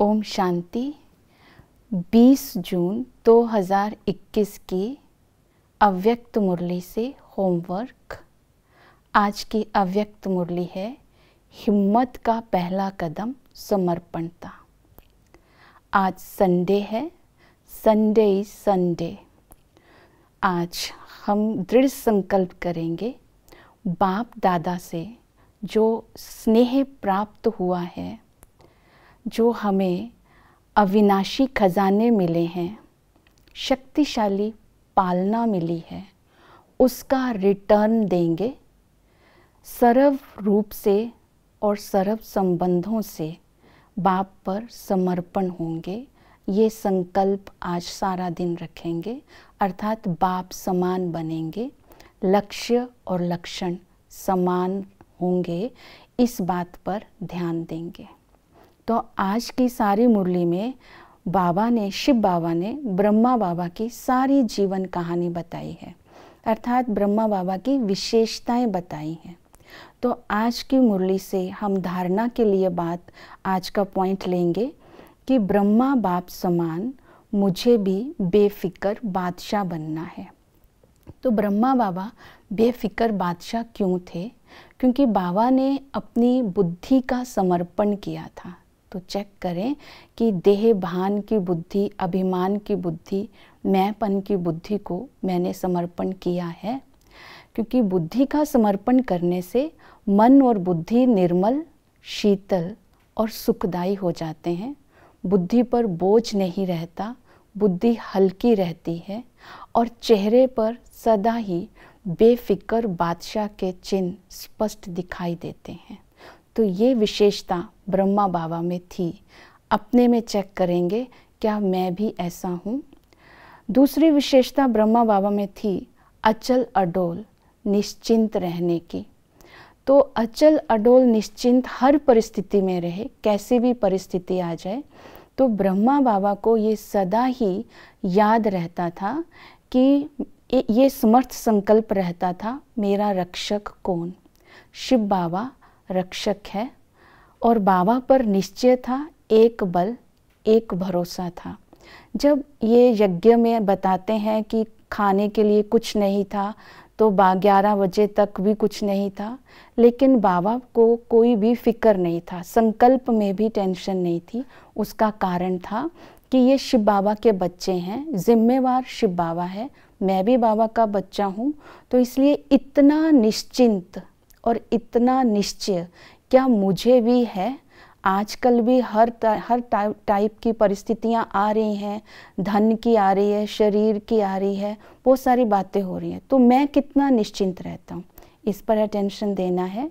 ओम शांति 20 जून 2021 की अव्यक्त मुरली से होमवर्क आज की अव्यक्त मुरली है हिम्मत का पहला कदम समर्पणता आज संडे है संडे इज संडे आज हम दृढ़ संकल्प करेंगे बाप दादा से जो स्नेह प्राप्त हुआ है जो हमें अविनाशी खजाने मिले हैं शक्तिशाली पालना मिली है उसका रिटर्न देंगे सर्व रूप से और सर्व संबंधों से बाप पर समर्पण होंगे ये संकल्प आज सारा दिन रखेंगे अर्थात बाप समान बनेंगे लक्ष्य और लक्षण समान होंगे इस बात पर ध्यान देंगे तो आज की सारी मुरली में बाबा ने शिव बाबा ने ब्रह्मा बाबा की सारी जीवन कहानी बताई है अर्थात ब्रह्मा बाबा की विशेषताएं बताई हैं तो आज की मुरली से हम धारणा के लिए बात आज का पॉइंट लेंगे कि ब्रह्मा बाप समान मुझे भी बेफिक्र बादशाह बनना है तो ब्रह्मा बाबा बेफिक्र बादशाह क्यों थे क्योंकि बाबा ने अपनी बुद्धि का समर्पण किया था तो चेक करें कि देह भान की बुद्धि अभिमान की बुद्धि मैंपन की बुद्धि को मैंने समर्पण किया है क्योंकि बुद्धि का समर्पण करने से मन और बुद्धि निर्मल शीतल और सुखदायी हो जाते हैं बुद्धि पर बोझ नहीं रहता बुद्धि हल्की रहती है और चेहरे पर सदा ही बेफिक्र बादशाह के चिन्ह स्पष्ट दिखाई देते हैं तो ये विशेषता ब्रह्मा बाबा में थी अपने में चेक करेंगे क्या मैं भी ऐसा हूँ दूसरी विशेषता ब्रह्मा बाबा में थी अचल अडोल निश्चिंत रहने की तो अचल अडोल निश्चिंत हर परिस्थिति में रहे कैसी भी परिस्थिति आ जाए तो ब्रह्मा बाबा को ये सदा ही याद रहता था कि ये समर्थ संकल्प रहता था मेरा रक्षक कौन शिव बाबा रक्षक है और बाबा पर निश्चय था एक बल एक भरोसा था जब ये यज्ञ में बताते हैं कि खाने के लिए कुछ नहीं था तो ग्यारह बजे तक भी कुछ नहीं था लेकिन बाबा को कोई भी फिक्र नहीं था संकल्प में भी टेंशन नहीं थी उसका कारण था कि ये शिव बाबा के बच्चे हैं जिम्मेवार शिव बाबा है मैं भी बाबा का बच्चा हूँ तो इसलिए इतना निश्चिंत और इतना निश्चय क्या मुझे भी है आजकल भी हर ता, हर टाइप टाइप की परिस्थितियाँ आ रही हैं धन की आ रही है शरीर की आ रही है बहुत सारी बातें हो रही हैं तो मैं कितना निश्चिंत रहता हूँ इस पर अटेंशन देना है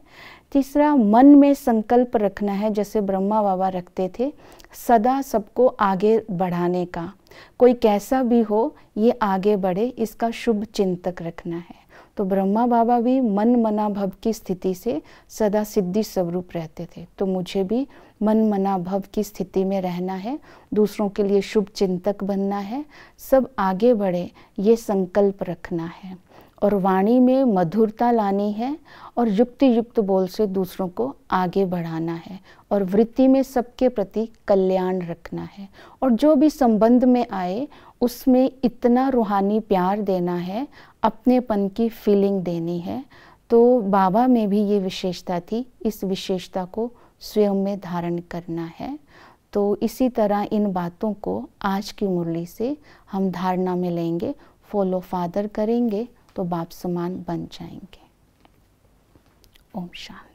तीसरा मन में संकल्प रखना है जैसे ब्रह्मा बाबा रखते थे सदा सबको आगे बढ़ाने का कोई कैसा भी हो ये आगे बढ़े इसका शुभ चिंतक रखना है तो ब्रह्मा बाबा भी मन मना भव की स्थिति से सदा सिद्धि स्वरूप रहते थे तो मुझे भी मन मना भव की स्थिति में रहना है दूसरों के लिए शुभ चिंतक बनना है सब आगे बढ़े ये संकल्प रखना है और वाणी में मधुरता लानी है और युक्ति युक्त बोल से दूसरों को आगे बढ़ाना है और वृत्ति में सबके प्रति कल्याण रखना है और जो भी संबंध में आए उसमें इतना रूहानी प्यार देना है अपनेपन की फीलिंग देनी है तो बाबा में भी ये विशेषता थी इस विशेषता को स्वयं में धारण करना है तो इसी तरह इन बातों को आज की मुरली से हम धारणा में लेंगे फॉलो फादर करेंगे तो बाप समान बन जाएंगे ओम शांत